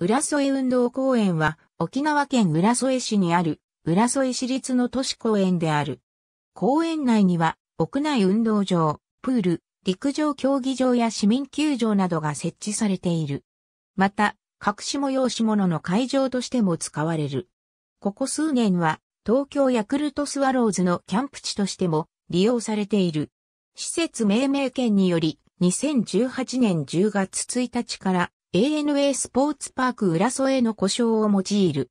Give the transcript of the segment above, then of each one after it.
浦添運動公園は沖縄県浦添市にある浦添市立の都市公園である。公園内には屋内運動場、プール、陸上競技場や市民球場などが設置されている。また、隠し催し物の会場としても使われる。ここ数年は東京ヤクルトスワローズのキャンプ地としても利用されている。施設命名権により2018年10月1日から ANA スポーツパーク浦添の故障を用いる。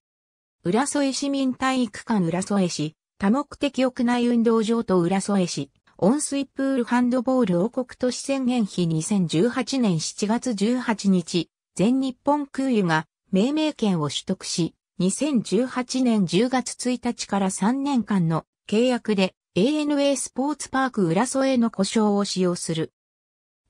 浦添市民体育館浦添市、多目的屋内運動場と浦添市、温水プールハンドボール王国都市宣言日2018年7月18日、全日本空輸が命名権を取得し、2018年10月1日から3年間の契約で ANA スポーツパーク浦添の故障を使用する。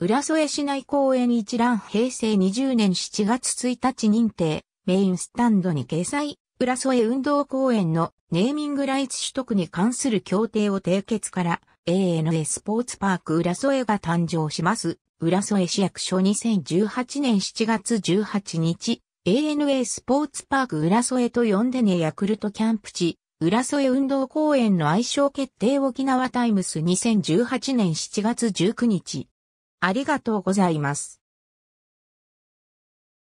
浦添市内公園一覧平成20年7月1日認定、メインスタンドに掲載、浦添運動公園のネーミングライツ取得に関する協定を締結から、ANA スポーツパーク浦添が誕生します。浦添市役所2018年7月18日、ANA スポーツパーク浦添と呼んでねヤクルトキャンプ地、浦添運動公園の愛称決定沖縄タイムス2018年7月19日、ありがとうございます。